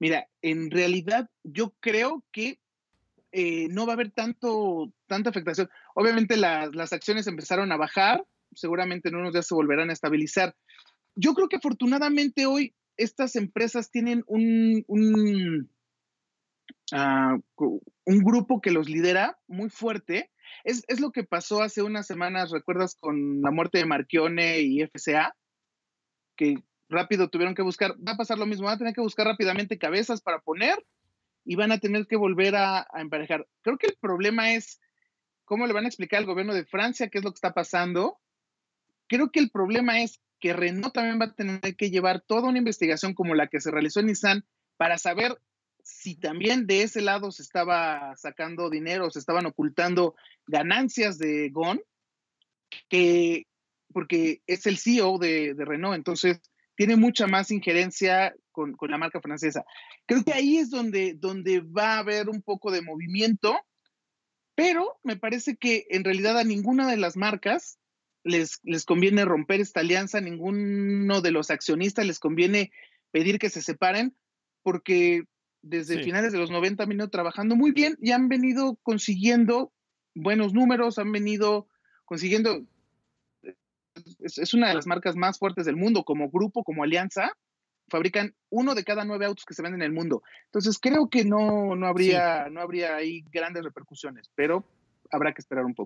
Mira, en realidad yo creo que eh, no va a haber tanto, tanta afectación. Obviamente las, acciones empezaron a bajar, seguramente en unos días se volverán a estabilizar. Yo creo que afortunadamente hoy estas empresas tienen un, un, ah, grupo que los lidera muy fuerte. Es, es, lo que pasó hace unas semanas, ¿recuerdas con la muerte de Marchione y FCA? Que rápido tuvieron que buscar, va a pasar lo mismo, van a tener que buscar rápidamente cabezas para poner y van a tener que volver a, emparejar. Creo que el problema es cómo le van a explicar al gobierno de Francia qué es lo que está pasando. Creo que el problema es que Renault también va a tener que llevar toda una investigación como la que se realizó en Nissan para saber si también de ese lado se estaba sacando dinero, se estaban ocultando ganancias de GON, que, porque es el CEO de, de Renault, entonces tiene mucha más injerencia con, la marca francesa. Creo que ahí es donde, donde va a haber un poco de movimiento, pero me parece que en realidad a ninguna de las marcas les, les conviene romper esta alianza, a ninguno de los accionistas les conviene pedir que se separen, porque desde finales de los 90 han venido trabajando muy bien y han venido consiguiendo buenos números, han venido consiguiendo es, una de las marcas más fuertes del mundo, como grupo, como alianza, fabrican uno de cada nueve autos que se venden en el mundo. Entonces creo que no, no habría, no habría ahí grandes repercusiones, pero habrá que esperar un poco.